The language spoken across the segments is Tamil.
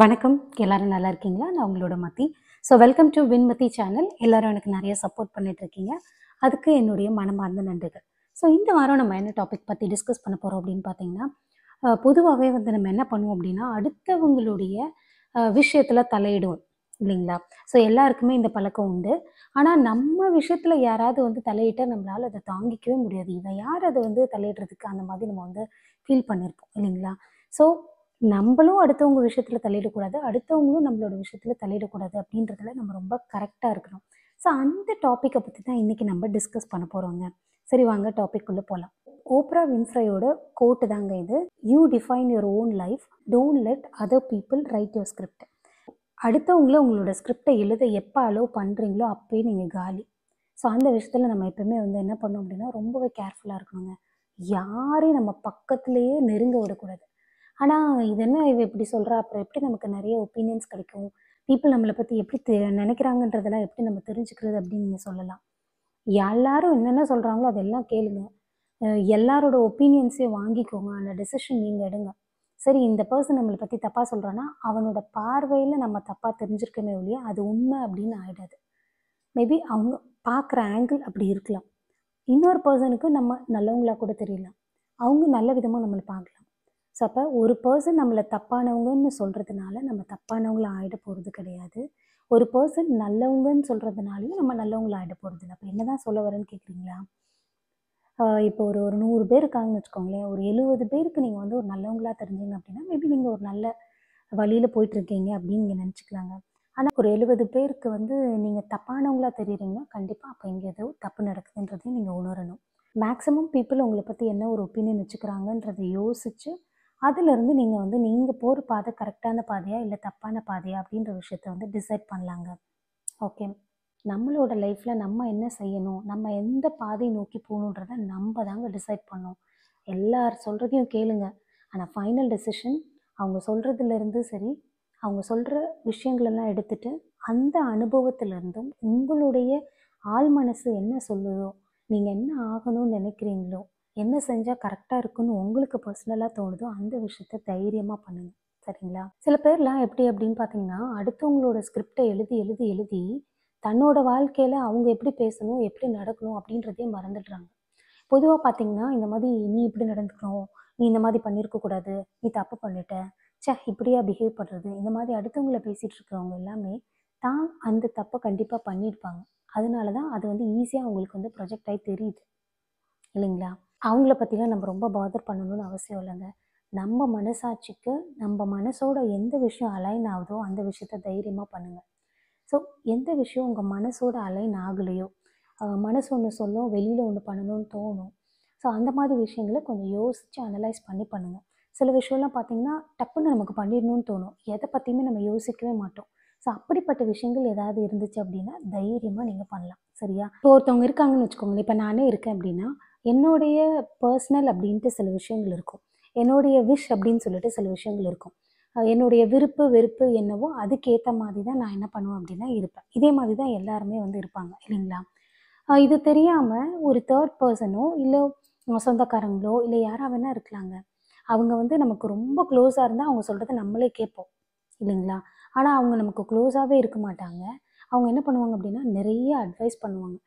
வணக்கம் எல்லாரும் நல்லா இருக்கீங்களா நான் உங்களோட Mathi so welcome to Vinmathi channel எல்லோரும் எனக்கு நிறைய சப்போர்ட் இருக்கீங்க அதுக்கு என்னுடைய மனமார்ந்த நன்றிகள் ஸோ இந்த வாரம் நம்ம என்ன டாபிக் பற்றி டிஸ்கஸ் பண்ண போகிறோம் அப்படின்னு பார்த்தீங்கன்னா பொதுவாகவே வந்து நம்ம என்ன பண்ணுவோம் அப்படின்னா அடுத்தவங்களுடைய விஷயத்தில் தலையிடுவோம் இல்லைங்களா ஸோ எல்லாருக்குமே இந்த பழக்கம் உண்டு ஆனால் நம்ம விஷயத்தில் யாராவது வந்து தலையிட்டால் நம்மளால் அதை தாங்கிக்கவே முடியாது இவன் யார் அதை வந்து தலையிடுறதுக்கு அந்த மாதிரி நம்ம வந்து ஃபீல் பண்ணியிருப்போம் இல்லைங்களா ஸோ நம்மளும் அடுத்தவங்க விஷயத்தில் தள்ளிடக்கூடாது அடுத்தவங்களும் நம்மளோட விஷயத்தில் தள்ளிடக்கூடாது அப்படின்றதுல நம்ம ரொம்ப கரெக்டாக இருக்கணும் ஸோ அந்த டாப்பிக்கை பற்றி தான் இன்றைக்கி நம்ம டிஸ்கஸ் பண்ண போகிறோங்க சரி வாங்க டாபிக் போகலாம் ஓப்ரா வின்ஃப்ரையோட கோட்டு தாங்க இது you define your own life don't let other people write your script அடுத்தவங்கள உங்களோட ஸ்கிரிப்டை எழுத எப்போ அலோவ் பண்ணுறீங்களோ அப்போயே நீங்கள் காலி ஸோ அந்த விஷயத்தில் நம்ம எப்போயுமே வந்து என்ன பண்ணோம் அப்படின்னா ரொம்பவே கேர்ஃபுல்லாக இருக்கணுங்க யாரையும் நம்ம பக்கத்துலேயே நெருங்க விடக்கூடாது ஆனால் இது என்ன இவ இப்படி சொல்கிறா அப்புறம் எப்படி நமக்கு நிறைய ஒப்பீனியன்ஸ் கிடைக்கும் பீப்புள் நம்மளை பற்றி எப்படி தெ நினைக்கிறாங்கன்றதெல்லாம் எப்படி நம்ம தெரிஞ்சுக்கிறது அப்படின்னு நீங்கள் சொல்லலாம் எல்லாரும் என்னென்ன சொல்கிறாங்களோ அதெல்லாம் கேளுங்க எல்லாரோட ஒப்பீனியன்ஸையும் வாங்கிக்கோங்க அந்த டெசிஷன் நீங்கள் எடுங்க சரி இந்த பர்சன் நம்மளை பற்றி தப்பாக சொல்கிறான்னா அவனோட பார்வையில் நம்ம தப்பாக தெரிஞ்சிருக்கமே ஒழிய அது உண்மை அப்படின்னு ஆகிடாது மேபி அவங்க பார்க்குற ஆங்கிள் அப்படி இருக்கலாம் இன்னொரு பர்சனுக்கு நம்ம நல்லவங்களாக கூட தெரியலாம் அவங்க நல்ல விதமாக நம்மளை பார்க்கலாம் ஸோ அப்போ ஒரு பர்சன் நம்மளை தப்பானவங்கன்னு சொல்கிறதுனால நம்ம தப்பானவங்கள ஆகிட போகிறது கிடையாது ஒரு பர்சன் நல்லவங்கன்னு சொல்கிறதுனாலையும் நம்ம நல்லவங்களை ஆகிட போகிறது இல்லை அப்போ என்ன தான் சொல்ல வரேன்னு கேட்குறீங்களா இப்போ ஒரு ஒரு நூறு பேர் இருக்காங்கன்னு வச்சுக்கோங்களேன் ஒரு எழுபது பேருக்கு நீங்கள் வந்து ஒரு நல்லவங்களாக தெரிஞ்சீங்க அப்படின்னா மேபி நீங்கள் ஒரு நல்ல வழியில் போயிட்டுருக்கீங்க அப்படின்னு நீங்கள் நினச்சிக்கலாங்க ஆனால் ஒரு எழுபது பேருக்கு வந்து நீங்கள் தப்பானவங்களாக தெரியுறீங்கன்னா கண்டிப்பாக அப்போ இங்கே ஏதோ தப்பு நடக்குதுன்றதையும் நீங்கள் உணரணும் மேக்ஸிமம் பீப்புள் உங்களை பற்றி என்ன ஒரு ஒப்பீனியன் வச்சுக்கிறாங்கன்றதை யோசித்து அதுலேருந்து நீங்கள் வந்து நீங்கள் போகிற பாதை கரெக்டான பாதையா இல்லை தப்பான பாதையா அப்படின்ற விஷயத்த வந்து டிசைட் பண்ணலாங்க ஓகே நம்மளோட லைஃப்பில் நம்ம என்ன செய்யணும் நம்ம எந்த பாதை நோக்கி போகணுன்றத நம்ம தாங்க டிசைட் பண்ணோம் எல்லார் சொல்கிறதையும் கேளுங்க ஆனால் ஃபைனல் டெசிஷன் அவங்க சொல்கிறதுலேருந்து சரி அவங்க சொல்கிற விஷயங்களெல்லாம் எடுத்துகிட்டு அந்த அனுபவத்திலிருந்தும் உங்களுடைய ஆள் மனசு என்ன சொல்லுதோ நீங்கள் என்ன ஆகணும்னு நினைக்கிறீங்களோ என்ன செஞ்சால் கரெக்டாக இருக்குன்னு உங்களுக்கு பர்சனலாக தோணுதோ அந்த விஷயத்த தைரியமாக பண்ணுங்கள் சரிங்களா சில பேர்லாம் எப்படி அப்படின்னு பார்த்தீங்கன்னா அடுத்தவங்களோட ஸ்கிரிப்டை எழுதி எழுதி எழுதி தன்னோட வாழ்க்கையில் அவங்க எப்படி பேசணும் எப்படி நடக்கணும் அப்படின்றதே மறந்துடுறாங்க பொதுவாக பார்த்தீங்கன்னா இந்த மாதிரி நீ இப்படி நடந்துக்கணும் நீ இந்த மாதிரி பண்ணியிருக்க கூடாது நீ தப்பு பண்ணிட்ட சே இப்படியா பிஹேவ் பண்ணுறது இந்த மாதிரி அடுத்தவங்கள பேசிகிட்டு இருக்கிறவங்க எல்லாமே தான் அந்த தப்பை கண்டிப்பாக பண்ணியிருப்பாங்க அதனால தான் அது வந்து ஈஸியாக அவங்களுக்கு வந்து ப்ரொஜெக்ட் ஆகி தெரியுது இல்லைங்களா அவங்கள பற்றிலாம் நம்ம ரொம்ப பாதர் பண்ணணும்னு அவசியம் இல்லைங்க நம்ம மனசாட்சிக்கு நம்ம மனசோட எந்த விஷயம் அலைன் ஆகுதோ அந்த விஷயத்த தைரியமாக பண்ணுங்கள் ஸோ எந்த விஷயம் உங்கள் மனசோட அலைன் ஆகலையோ மனசு ஒன்று சொல்லும் வெளியில் ஒன்று பண்ணணும்னு தோணும் ஸோ அந்த மாதிரி விஷயங்களை கொஞ்சம் யோசித்து அனலைஸ் பண்ணி பண்ணுங்கள் சில விஷயம்லாம் பார்த்திங்கன்னா டப்புன்னு நமக்கு பண்ணிடணும்னு தோணும் எதை பற்றியுமே நம்ம யோசிக்கவே மாட்டோம் ஸோ அப்படிப்பட்ட விஷயங்கள் ஏதாவது இருந்துச்சு அப்படின்னா தைரியமாக நீங்கள் பண்ணலாம் சரியா இப்போ ஒருத்தவங்க இருக்காங்கன்னு வச்சுக்கோங்களேன் இப்போ நானே இருக்கேன் அப்படின்னா என்னுடைய பர்சனல் அப்படின்ட்டு சில விஷயங்கள் இருக்கும் என்னுடைய விஷ் அப்படின்னு சொல்லிட்டு சில விஷயங்கள் இருக்கும் என்னுடைய விருப்பு வெறுப்பு என்னவோ அதுக்கேற்ற மாதிரி தான் நான் என்ன பண்ணுவேன் அப்படின்னா இருப்பேன் இதே மாதிரி தான் எல்லாருமே வந்து இருப்பாங்க இல்லைங்களா இது தெரியாமல் ஒரு தேர்ட் பர்சனோ இல்லை சொந்தக்காரங்களோ இல்லை யாராக வேணால் இருக்கலாங்க அவங்க வந்து நமக்கு ரொம்ப க்ளோஸாக இருந்தால் அவங்க சொல்கிறத நம்மளே கேட்போம் இல்லைங்களா ஆனால் அவங்க நமக்கு க்ளோஸாகவே இருக்க மாட்டாங்க அவங்க என்ன பண்ணுவாங்க அப்படின்னா நிறைய அட்வைஸ் பண்ணுவாங்க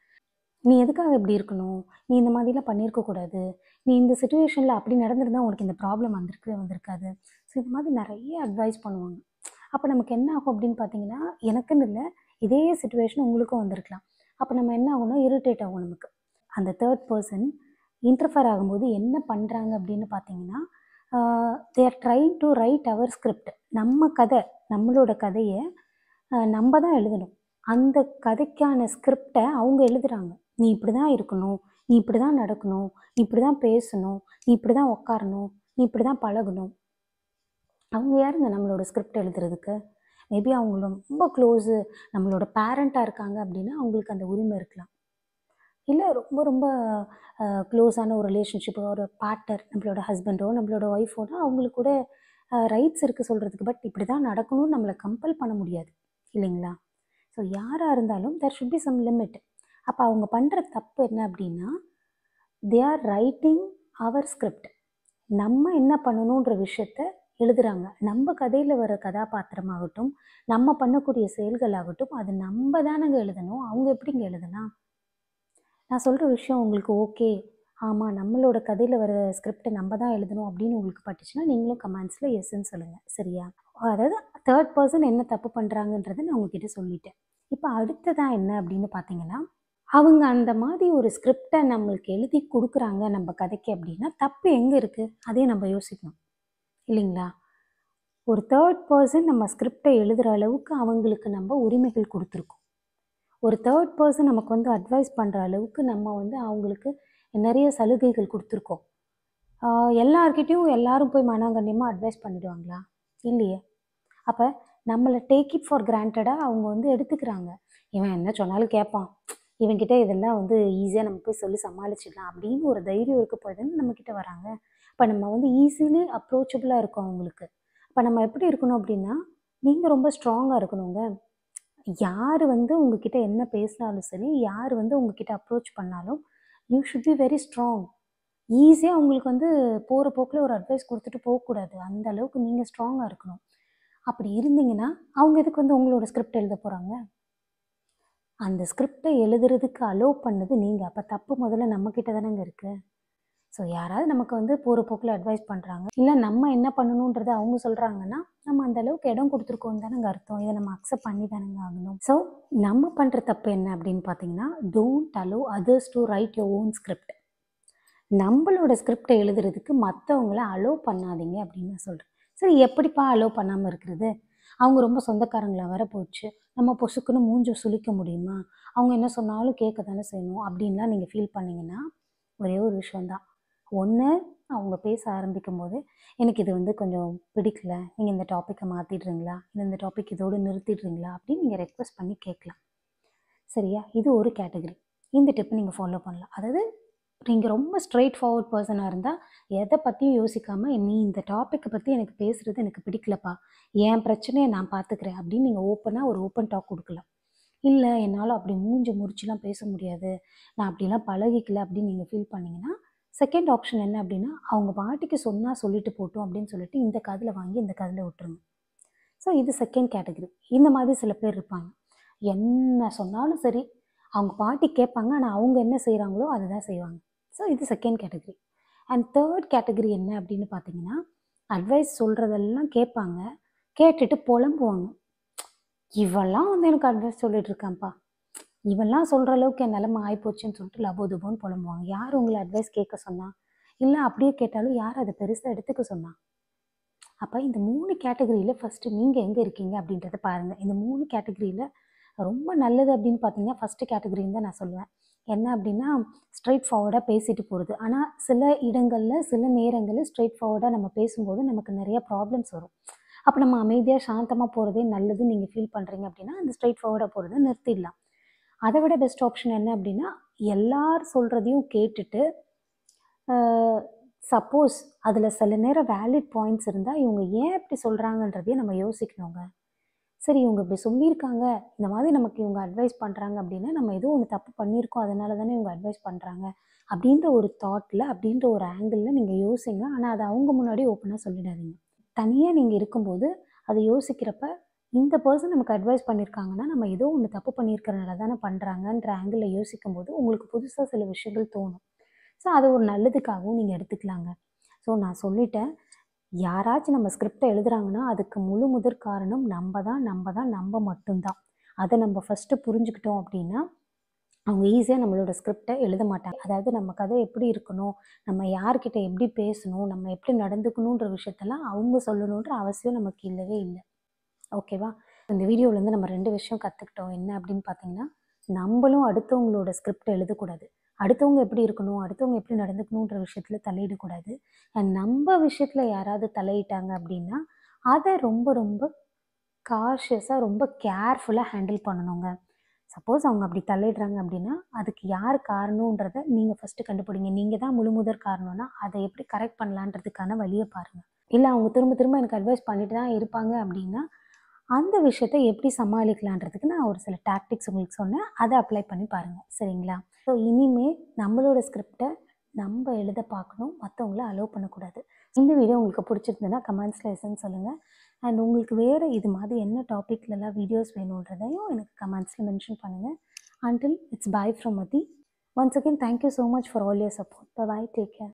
நீ எதுக்காக இப்படி இருக்கணும் நீ இந்த மாதிரிலாம் பண்ணியிருக்கக்கூடாது நீ இந்த சுச்சுவேஷனில் அப்படி நடந்திருந்தால் உனக்கு இந்த ப்ராப்ளம் வந்திருக்கவே வந்திருக்காது ஸோ இது மாதிரி நிறைய அட்வைஸ் பண்ணுவாங்க அப்போ நமக்கு என்ன ஆகும் அப்படின்னு பார்த்தீங்கன்னா எனக்குன்னு இல்லை இதே சுச்சுவேஷன் உங்களுக்கும் வந்திருக்கலாம் அப்போ நம்ம என்ன ஆகும்னா இரிட்டேட் ஆகும் நமக்கு அந்த தேர்ட் பர்சன் இன்டர்ஃபேர் ஆகும்போது என்ன பண்ணுறாங்க அப்படின்னு பார்த்தீங்கன்னா they're trying to write our script நம்ம கதை நம்மளோட கதையை நம்ம தான் எழுதணும் அந்த கதைக்கான ஸ்கிரிப்டை அவங்க எழுதுகிறாங்க நீ இப்படி தான் இருக்கணும் நீ இப்படி தான் நடக்கணும் நீ இப்படி தான் பேசணும் நீ இப்படி தான் உட்காரணும் நீ இப்படி தான் பழகணும் அவங்க யாருங்க நம்மளோட ஸ்கிரிப்ட் எழுதுறதுக்கு மேபி அவங்க ரொம்ப க்ளோஸு நம்மளோட பேரண்ட்டாக இருக்காங்க அப்படின்னா அவங்களுக்கு அந்த உரிமை இருக்கலாம் இல்லை ரொம்ப ரொம்ப க்ளோஸான ஒரு ரிலேஷன்ஷிப்போ ஒரு பார்ட்னர் நம்மளோட ஹஸ்பண்டோ நம்மளோட ஒய்ஃபோனா அவங்களுக்கு கூட ரைட்ஸ் இருக்குது சொல்கிறதுக்கு பட் இப்படி தான் நடக்கணும்னு நம்மளை கம்பல் பண்ண முடியாது இல்லைங்களா ஸோ யாராக இருந்தாலும் there should be some limit அப்போ அவங்க பண்ணுற தப்பு என்ன அப்படின்னா they are writing our script நம்ம என்ன பண்ணணுன்ற விஷயத்த எழுதுகிறாங்க நம்ம கதையில் வர கதாபாத்திரமாகட்டும் நம்ம பண்ணக்கூடிய செயல்களாகட்டும் அது நம்ம தானங்க எழுதணும் அவங்க எப்படிங்க எழுதலாம் நான் சொல்கிற விஷயம் உங்களுக்கு ஓகே ஆமாம் நம்மளோட கதையில் வர ஸ்கிரிப்டை நம்ம தான் எழுதணும் அப்படின்னு உங்களுக்கு பட்டுச்சுன்னா நீங்களும் கமெண்ட்ஸில் எஸ்ன்னு சொல்லுங்கள் சரியா அதாவது தேர்ட் பர்சன் என்ன தப்பு பண்ணுறாங்கன்றதை நான் உங்ககிட்ட சொல்லிட்டேன் இப்போ அடுத்ததான் என்ன அப்படின்னு பார்த்தீங்கன்னா அவங்க அந்த மாதிரி ஒரு ஸ்கிரிப்டை நம்மளுக்கு எழுதி கொடுக்குறாங்க நம்ம கதைக்கு அப்படின்னா தப்பு எங்கே இருக்குது அதே நம்ம யோசிக்கணும் இல்லைங்களா ஒரு தேர்ட் பர்சன் நம்ம ஸ்கிரிப்டை எழுதுகிற அளவுக்கு அவங்களுக்கு நம்ம உரிமைகள் கொடுத்துருக்கோம் ஒரு தேர்ட் பர்சன் நமக்கு வந்து அட்வைஸ் பண்ணுற அளவுக்கு நம்ம வந்து அவங்களுக்கு நிறைய சலுகைகள் கொடுத்துருக்கோம் எல்லார்கிட்டேயும் எல்லாரும் போய் மனோகண்ணியமாக அட்வைஸ் பண்ணிடுவாங்களா இல்லையே அப்போ நம்மளை டேக் இட் ஃபார் கிராண்டடாக அவங்க வந்து எடுத்துக்கிறாங்க இவன் என்ன சொன்னாலும் கேட்பான் இவங்கிட்ட இதெல்லாம் வந்து ஈஸியாக நம்ம போய் சொல்லி சமாளிச்சிடலாம் அப்படின்னு ஒரு தைரியம் இருக்க போதுன்னு நம்மக்கிட்ட வராங்க இப்போ நம்ம வந்து ஈஸிலி அப்ரோச்சபிளாக இருக்கும் அவங்களுக்கு இப்போ நம்ம எப்படி இருக்கணும் அப்படின்னா நீங்கள் ரொம்ப ஸ்ட்ராங்காக இருக்கணுங்க யார் வந்து உங்ககிட்ட என்ன பேசினாலும் சரி யார் வந்து உங்ககிட்ட அப்ரோச் பண்ணாலும் you should be very strong ஈஸியாக அவங்களுக்கு வந்து போகிற போக்கில் ஒரு அட்வைஸ் கொடுத்துட்டு போகக்கூடாது அந்த அளவுக்கு நீங்கள் ஸ்ட்ராங்காக இருக்கணும் அப்படி இருந்தீங்கன்னா அவங்க இதுக்கு வந்து உங்களோட ஸ்கிரிப்ட் எழுத போகிறாங்க அந்த ஸ்கிரிப்டை எழுதுறதுக்கு அலோவ் பண்ணது நீங்கள் அப்போ தப்பு முதல்ல நம்மக்கிட்ட தானேங்க இருக்குது ஸோ யாராவது நமக்கு வந்து போகிற போக்கில் அட்வைஸ் பண்ணுறாங்க இல்லை நம்ம என்ன பண்ணணுன்றதை அவங்க சொல்கிறாங்கன்னா நம்ம அந்தளவுக்கு இடம் கொடுத்துருக்கோம் தானேங்க அர்த்தம் இதை நம்ம அக்செப்ட் பண்ணி தானேங்க ஆகணும் ஸோ நம்ம பண்ணுற தப்பு என்ன அப்படின்னு பார்த்தீங்கன்னா don't allow others to write your own script நம்மளோட ஸ்கிரிப்டை எழுதுறதுக்கு மற்றவங்கள அலோவ் பண்ணாதீங்க அப்படின்னு நான் சொல்கிறேன் சரி எப்படிப்பா அலோவ் பண்ணாமல் இருக்கிறது அவங்க ரொம்ப சொந்தக்காரங்களாக வர போச்சு நம்ம பொசுக்குன்னு மூஞ்ச சுழிக்க முடியுமா அவங்க என்ன சொன்னாலும் கேட்க தானே செய்யணும் அப்படின்லாம் நீங்கள் ஃபீல் பண்ணிங்கன்னா ஒரே ஒரு விஷயந்தான் ஒன்று அவங்க பேச ஆரம்பிக்கும் போது எனக்கு இது வந்து கொஞ்சம் பிடிக்கல நீங்கள் இந்த டாப்பிக்கை மாற்றிடுறீங்களா இல்லை இந்த டாபிக் இதோடு நிறுத்திடுறீங்களா அப்படின்னு நீங்கள் ரெக்வஸ்ட் பண்ணி கேட்கலாம் சரியா இது ஒரு கேட்டகரி இந்த டிப்பை நீங்கள் ஃபாலோ பண்ணலாம் அதாவது நீங்கள் ரொம்ப ஸ்ட்ரெயிட் ஃபார்வர்ட் பர்சனாக இருந்தால் எதை பற்றியும் யோசிக்காமல் நீ இந்த டாப்பிக்கை பற்றி எனக்கு பேசுகிறது எனக்கு பிடிக்கலப்பா என் பிரச்சனையை நான் பார்த்துக்கிறேன் அப்படின்னு நீங்கள் ஓப்பனாக ஒரு ஓப்பன் டாக் கொடுக்கலாம் இல்லை என்னால் அப்படி மூஞ்சி முறிச்சுலாம் பேச முடியாது நான் அப்படிலாம் பழகிக்கல அப்படின்னு நீங்கள் ஃபீல் பண்ணிங்கன்னா செகண்ட் ஆப்ஷன் என்ன அப்படின்னா அவங்க பாட்டிக்கு சொன்னால் சொல்லிட்டு போட்டோம் அப்படின்னு சொல்லிட்டு இந்த கதில் வாங்கி இந்த கதில் விட்டுருங்க ஸோ இது செகண்ட் கேட்டகரி இந்த மாதிரி சில பேர் இருப்பாங்க என்ன சொன்னாலும் சரி அவங்க பாட்டி கேட்பாங்க ஆனால் அவங்க என்ன செய்கிறாங்களோ அதை தான் செய்வாங்க ஸோ இது second category and third category என்ன அப்படின்னு பார்த்தீங்கன்னா அட்வைஸ் சொல்கிறதெல்லாம் கேட்பாங்க கேட்டுட்டு புலம்புவாங்க இவெல்லாம் வந்து எனக்கு அட்வைஸ் சொல்லிட்டு இருக்கான்ப்பா இவெல்லாம் சொல்கிற அளவுக்கு என் நிலமை ஆகிப்போச்சுன்னு சொல்லிட்டு லபோ துபோன்னு புலம்புவாங்க யார் உங்களை அட்வைஸ் கேட்க சொன்னால் இல்லை அப்படியே கேட்டாலும் யார் அதை பெருசாக எடுத்துக்க சொன்னா அப்போ இந்த மூணு கேட்டகரியில் ஃபஸ்ட்டு நீங்கள் எங்கே இருக்கீங்க அப்படின்றத பாருங்கள் இந்த மூணு கேட்டகரியில் ரொம்ப நல்லது அப்படின்னு பார்த்தீங்கன்னா ஃபஸ்ட்டு கேட்டகரின்னு தான் நான் சொல்லுவேன் என்ன அப்படின்னா ஸ்ட்ரைட் ஃபார்வர்டாக பேசிட்டு போகிறது ஆனால் சில இடங்களில் சில நேரங்களில் ஸ்ட்ரைட் ஃபார்வர்டாக நம்ம பேசும்போது நமக்கு நிறைய ப்ராப்ளம்ஸ் வரும் அப்போ நம்ம அமைதியாக சாந்தமாக போகிறதே நல்லது நீங்கள் ஃபீல் பண்ணுறீங்க அப்படின்னா அந்த ஸ்ட்ரைட் ஃபார்வர்டாக போகிறத நிறுத்திடலாம் அதை விட பெஸ்ட் ஆப்ஷன் என்ன அப்படின்னா எல்லார் சொல்கிறதையும் கேட்டுட்டு சப்போஸ் அதில் சில நேரம் வேலிட் பாயிண்ட்ஸ் இருந்தால் இவங்க ஏன் இப்படி சொல்கிறாங்கன்றதையும் நம்ம யோசிக்கணுங்க சரி இவங்க இப்படி சொல்லியிருக்காங்க இந்த மாதிரி நமக்கு இவங்க அட்வைஸ் பண்ணுறாங்க அப்படின்னா நம்ம எதுவும் ஒன்று தப்பு பண்ணியிருக்கோம் அதனால தானே இவங்க அட்வைஸ் பண்ணுறாங்க அப்படின்ற ஒரு தாட்டில் அப்படின்ற ஒரு ஆங்கிளில் நீங்கள் யோசிங்க ஆனால் அதை அவங்க முன்னாடி ஓப்பனாக சொல்லிடாதீங்க தனியாக நீங்கள் இருக்கும்போது அதை யோசிக்கிறப்ப இந்த பர்சன் நமக்கு அட்வைஸ் பண்ணியிருக்காங்கன்னா நம்ம ஏதோ ஒன்று தப்பு பண்ணியிருக்கிறனால தானே பண்ணுறாங்கன்ற ஆங்கிளில் யோசிக்கும் போது உங்களுக்கு புதுசாக சில விஷயங்கள் தோணும் ஸோ அது ஒரு நல்லதுக்காகவும் நீங்கள் எடுத்துக்கலாங்க ஸோ நான் சொல்லிட்டேன் யாராச்சும் நம்ம ஸ்கிரிப்டை எழுதுகிறாங்கன்னா அதுக்கு முழு முதற் காரணம் நம்ம தான் நம்ம தான் நம்ம மட்டும்தான் அதை நம்ம ஃபஸ்ட்டு புரிஞ்சுக்கிட்டோம் அப்படின்னா அவங்க ஈஸியாக நம்மளோட ஸ்கிரிப்டை எழுத மாட்டாங்க அதாவது நம்ம கதை எப்படி இருக்கணும் நம்ம யார்கிட்ட எப்படி பேசணும் நம்ம எப்படி நடந்துக்கணுன்ற விஷயத்தெல்லாம் அவங்க சொல்லணுன்ற அவசியம் நமக்கு இல்லவே இல்லை ஓகேவா இந்த வீடியோவிலேருந்து நம்ம ரெண்டு விஷயம் கற்றுக்கிட்டோம் என்ன அப்படின்னு பார்த்தீங்கன்னா நம்மளும் அடுத்தவங்களோட ஸ்கிரிப்ட் எழுதக்கூடாது அடுத்தவங்க எப்படி இருக்கணும் அடுத்தவங்க எப்படி நடந்துக்கணுன்ற விஷயத்தில் தலையிடக்கூடாது அண்ட் நம்ம விஷயத்தில் யாராவது தலையிட்டாங்க அப்படின்னா அதை ரொம்ப ரொம்ப காஷியஸாக ரொம்ப கேர்ஃபுல்லாக ஹேண்டில் பண்ணணுங்க சப்போஸ் அவங்க அப்படி தள்ளிடுறாங்க அப்படின்னா அதுக்கு யார் காரணன்றதை நீங்கள் ஃபஸ்ட்டு கண்டுபிடிங்க நீங்கள் தான் முழு முதற் காரணம்னா அதை எப்படி கரெக்ட் பண்ணலான்றதுக்கான வழியை பாருங்கள் இல்லை அவங்க திரும்ப திரும்ப எனக்கு அட்வைஸ் பண்ணிட்டு தான் இருப்பாங்க அப்படின்னா அந்த விஷயத்தை எப்படி சமாளிக்கலான்றதுக்கு நான் ஒரு சில டாக்டிக்ஸ் உங்களுக்கு சொன்னேன் அதை அப்ளை பண்ணி பாருங்கள் சரிங்களா ஸோ இனிமேல் நம்மளோட ஸ்கிரிப்டை நம்ம எழுத பார்க்கணும் மற்றவங்கள அலோவ் பண்ணக்கூடாது இந்த வீடியோ உங்களுக்கு பிடிச்சிருந்ததுன்னா கமெண்ட்ஸில் எஸ்ன்னு சொல்லுங்கள் அண்ட் உங்களுக்கு வேறு இது மாதிரி என்ன டாப்பிக்லலாம் வீடியோஸ் வேணுன்றதையும் எனக்கு கமெண்ட்ஸில் மென்ஷன் பண்ணுங்கள் until it's bye from Mathi once again thank you so much for all your support bye take care